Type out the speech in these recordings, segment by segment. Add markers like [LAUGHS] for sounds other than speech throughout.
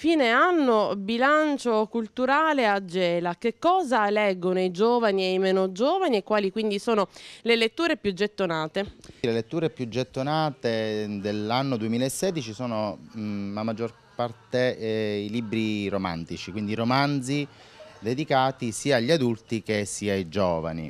Fine anno, bilancio culturale a Gela. Che cosa leggono i giovani e i meno giovani e quali quindi sono le letture più gettonate? Le letture più gettonate dell'anno 2016 sono la maggior parte eh, i libri romantici, quindi romanzi dedicati sia agli adulti che sia ai giovani.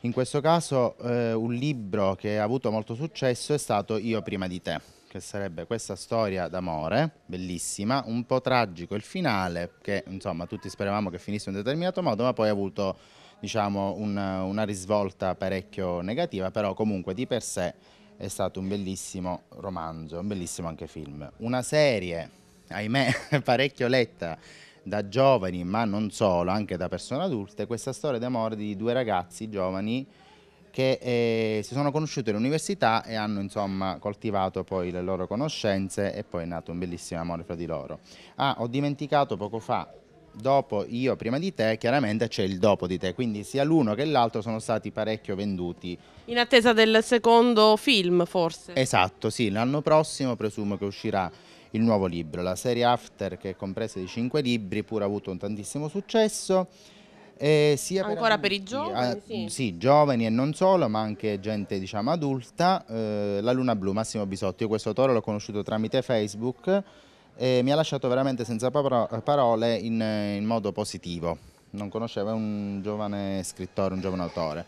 In questo caso eh, un libro che ha avuto molto successo è stato Io prima di te che sarebbe questa storia d'amore, bellissima, un po' tragico il finale, che insomma tutti speravamo che finisse in un determinato modo, ma poi ha avuto diciamo, un, una risvolta parecchio negativa, però comunque di per sé è stato un bellissimo romanzo, un bellissimo anche film. Una serie, ahimè, [LAUGHS] parecchio letta da giovani, ma non solo, anche da persone adulte, questa storia d'amore di due ragazzi giovani che eh, si sono conosciuti all'università e hanno insomma coltivato poi le loro conoscenze e poi è nato un bellissimo amore fra di loro. Ah, ho dimenticato poco fa dopo io prima di te, chiaramente c'è il dopo di te, quindi sia l'uno che l'altro sono stati parecchio venduti. In attesa del secondo film forse? Esatto, sì, l'anno prossimo presumo che uscirà il nuovo libro, la serie After che è compresa di cinque libri, pur ha avuto un tantissimo successo. Eh, sia Ancora per, per i ah, giovani? Eh, sì. Mm, sì. giovani e non solo, ma anche gente diciamo adulta. Eh, la Luna Blu, Massimo Bisotti, io questo autore l'ho conosciuto tramite Facebook e mi ha lasciato veramente senza eh, parole in, eh, in modo positivo. Non conosceva, è un giovane scrittore, un giovane autore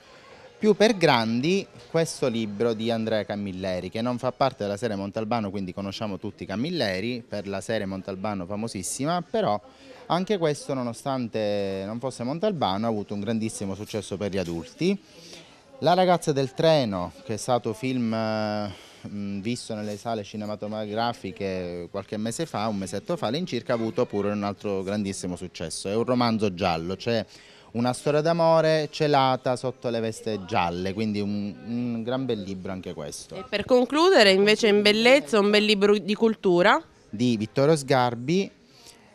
più per grandi questo libro di Andrea Camilleri che non fa parte della serie Montalbano quindi conosciamo tutti Camilleri per la serie Montalbano famosissima però anche questo nonostante non fosse Montalbano ha avuto un grandissimo successo per gli adulti La ragazza del treno che è stato film eh, visto nelle sale cinematografiche qualche mese fa, un mesetto fa all'incirca ha avuto pure un altro grandissimo successo è un romanzo giallo cioè una storia d'amore celata sotto le veste gialle, quindi un, un gran bel libro anche questo. E per concludere invece in bellezza un bel libro di cultura? Di Vittorio Sgarbi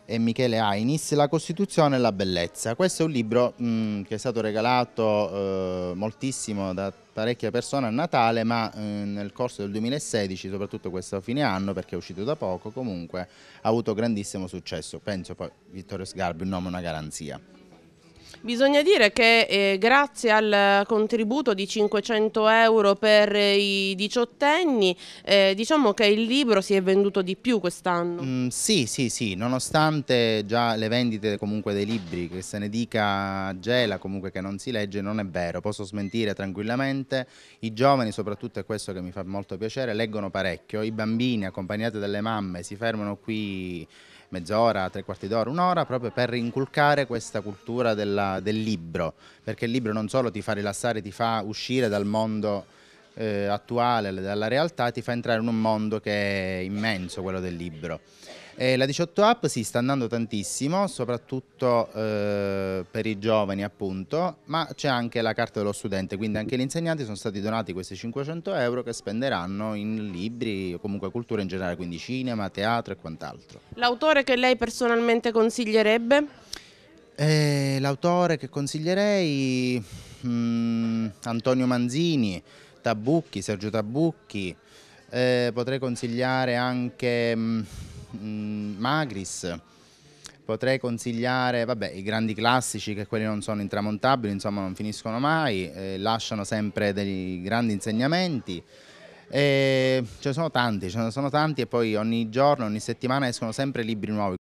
e Michele Ainis, La Costituzione e la Bellezza. Questo è un libro mh, mm, che è stato regalato eh, moltissimo da parecchie persone a Natale, ma eh, nel corso del 2016, soprattutto questo fine anno, perché è uscito da poco, comunque ha avuto grandissimo successo. Penso poi Vittorio Sgarbi, un nome, una garanzia. Bisogna dire che eh, grazie al contributo di 500 euro per i diciottenni, eh, diciamo che il libro si è venduto di più quest'anno. Mm, sì, sì, sì, nonostante già le vendite comunque dei libri, che se ne dica gela comunque che non si legge, non è vero, posso smentire tranquillamente. I giovani, soprattutto è questo che mi fa molto piacere, leggono parecchio, i bambini accompagnati dalle mamme si fermano qui mezz'ora, tre quarti d'ora, un'ora, proprio per inculcare questa cultura della, del libro, perché il libro non solo ti fa rilassare, ti fa uscire dal mondo eh, attuale, dalla realtà, ti fa entrare in un mondo che è immenso, quello del libro. E la 18 app si sì, sta andando tantissimo, soprattutto eh, per i giovani appunto, ma c'è anche la carta dello studente, quindi anche gli insegnanti sono stati donati questi 500 euro che spenderanno in libri o comunque cultura in generale, quindi cinema, teatro e quant'altro. L'autore che lei personalmente consiglierebbe? Eh, L'autore che consiglierei... Mm, Antonio Manzini, Tabucchi, Sergio Tabucchi, eh, potrei consigliare anche mh, mm, mm, Magris, potrei consigliare vabbè, i grandi classici che quelli non sono intramontabili, insomma non finiscono mai, eh, lasciano sempre dei grandi insegnamenti. E eh, ce ne sono tanti, ce ne sono tanti e poi ogni giorno, ogni settimana escono sempre libri nuovi,